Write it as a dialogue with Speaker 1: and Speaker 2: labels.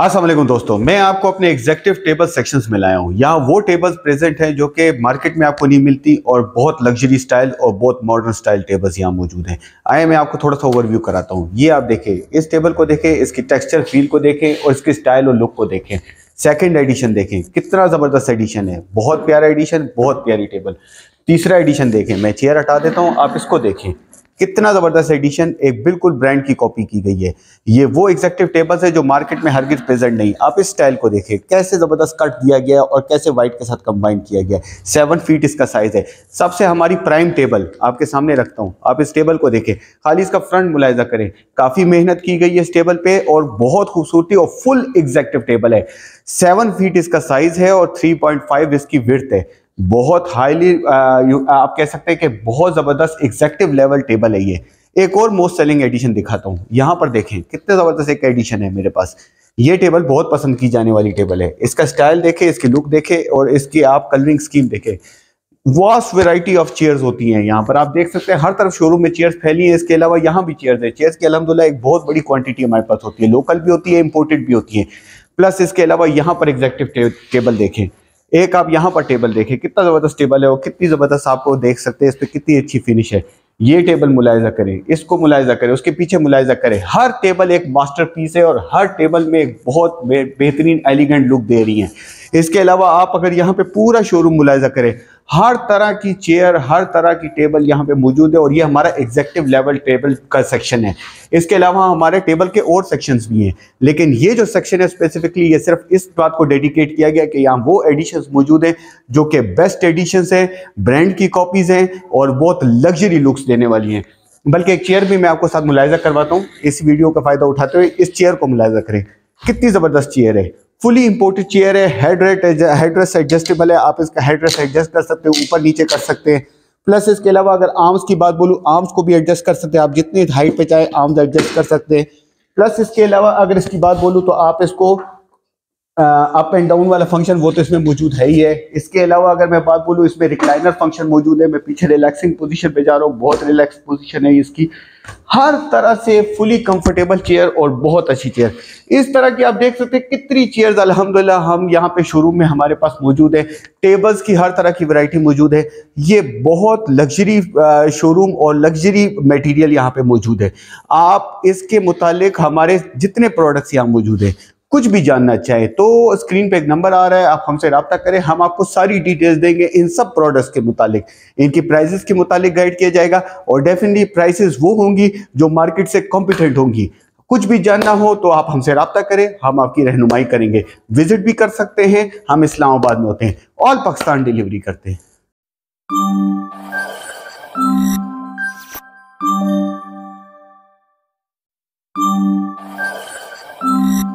Speaker 1: असलम दोस्तों मैं आपको अपने एग्जेक्टिव टेबल सेक्शंस में लाया हूँ यहाँ वो टेबल्स प्रेजेंट हैं जो कि मार्केट में आपको नहीं मिलती और बहुत लग्जरी स्टाइल और बहुत मॉडर्न स्टाइल टेबल्स यहाँ मौजूद हैं आए मैं आपको थोड़ा सा ओवरव्यू कराता हूँ ये आप देखें इस टेबल को देखें इसकी टेक्स्चर फील को देखें और इसकी स्टाइल और लुक को देखें सेकेंड एडिशन देखें कितना ज़बरदस्त एडिशन है बहुत प्यारा एडिशन बहुत प्यारी टेबल तीसरा एडिशन देखें मैं चेयर हटा देता हूँ आप इसको देखें कितना ज़बरदस्त एडिशन एक बिल्कुल ब्रांड की कॉपी की गई है ये वो एग्जेक्टिव टेबल्स है जो मार्केट में हर हरगिज प्रेजेंट नहीं आप इस स्टाइल को देखिए कैसे ज़बरदस्त कट दिया गया और कैसे व्हाइट के साथ कंबाइन किया गया सेवन फीट इसका साइज़ है सबसे हमारी प्राइम टेबल आपके सामने रखता हूं आप इस टेबल को देखें खाली इसका फ्रंट मुलायजा करें काफ़ी मेहनत की गई है इस टेबल पे और बहुत खूबसूरती और फुल एग्जेक्टिव टेबल है सेवन फीट इसका साइज़ है और थ्री इसकी विर्थ है बहुत हाईली uh, uh, आप कह सकते हैं कि बहुत ज़बरदस्त एग्जेक्टिव लेवल टेबल है ये एक और मोस्ट सेलिंग एडिशन दिखाता हूँ यहाँ पर देखें कितने ज़बरदस्त एक एडिशन है मेरे पास ये टेबल बहुत पसंद की जाने वाली टेबल है इसका स्टाइल देखें इसकी लुक देखें और इसकी आप कलरिंग स्कीम देखें वास्ट वेराइटी ऑफ चेयर्स होती हैं यहाँ पर आप देख सकते हैं हर तरफ शोरूम में चेयर्स फैली हैं इसके अलावा यहाँ भी चेयर्स है चेयर्स की अलहमदुल्ला एक बहुत बड़ी क्वांटिटी हमारे पास होती है लोकल भी होती है इम्पोर्टेड भी होती है प्लस इसके अलावा यहाँ पर एग्जैक्टिव टेबल देखें एक आप यहाँ पर टेबल देखें कितना ज़बरदस्त टेबल है और कितनी ज़बरदस्त आपको देख सकते हैं इस पर कितनी अच्छी फिनिश है ये टेबल मुलायजा करें इसको मुलायजा करें उसके पीछे मुलायजा करें हर टेबल एक मास्टर पीस है और हर टेबल में एक बहुत बेहतरीन एलिगेंट लुक दे रही है इसके अलावा आप अगर यहाँ पे पूरा शोरूम मुलायजा करें हर तरह की चेयर हर तरह की टेबल यहाँ पे मौजूद है और ये हमारा एग्जेक्टिव लेवल टेबल का सेक्शन है इसके अलावा हमारे टेबल के और सेक्शंस भी हैं लेकिन ये जो सेक्शन है स्पेसिफिकली ये सिर्फ इस बात को डेडिकेट किया गया कि यहाँ वो एडिशंस मौजूद हैं जो कि बेस्ट एडिशंस हैं ब्रांड की कॉपीज़ हैं और बहुत लग्जरी लुक्स देने वाली हैं बल्कि एक चेयर भी मैं आपको साथ मुलायजा करवाता हूँ इस वीडियो का फ़ायदा उठाते हुए इस चेयर को मुलायजा करें कितनी ज़बरदस्त चेयर है फुली इम्पोर्टेड चेयर है हेडरेट रेट एडजस्टेबल है आप इसका हेडरेस एडजस्ट कर सकते हैं ऊपर नीचे कर सकते हैं प्लस इसके अलावा अगर आर्म्स की बात बोलूं आर्म्स को भी एडजस्ट कर सकते हैं आप जितनी हाइट पे चाहे आर्म्स एडजस्ट कर सकते हैं प्लस इसके अलावा अगर इसकी बात बोलूं तो आप इसको अप एंड डाउन वाला फंक्शन वो तो इसमें मौजूद है ही है इसके अलावा अगर मैं बात बोलूँ इसमें रिक्लाइनर फंक्शन मौजूद है मैं पीछे रिलैक्सिंग पोजीशन पे जा रहा हूँ बहुत रिलैक्स पोजीशन है इसकी हर तरह से फुली कंफर्टेबल चेयर और बहुत अच्छी चेयर इस तरह की आप देख सकते हैं कितनी चेयर्स अलहमदिल्ला हम यहाँ पे शोरूम में हमारे पास मौजूद है टेबल्स की हर तरह की वैरायटी मौजूद है ये बहुत लग्जरी शोरूम और लग्जरी मटेरियल यहाँ पे मौजूद है आप इसके मुतालिक हमारे जितने प्रोडक्ट्स यहाँ मौजूद है कुछ भी जानना चाहे तो स्क्रीन पे एक नंबर आ रहा है आप हमसे रबता करें हम आपको सारी डिटेल्स देंगे इन सब प्रोडक्ट्स के मुतालिक इनकी प्राइजेस के मुतालिक गाइड किया जाएगा और डेफिनेटली प्राइसेस वो होंगी जो मार्केट से कॉम्पिटेंट होंगी कुछ भी जानना हो तो आप हमसे रबता करें हम आपकी रहनुमाई करेंगे विजिट भी कर सकते हैं हम इस्लामाबाद में होते हैं ऑल पाकिस्तान डिलीवरी करते हैं Thank you.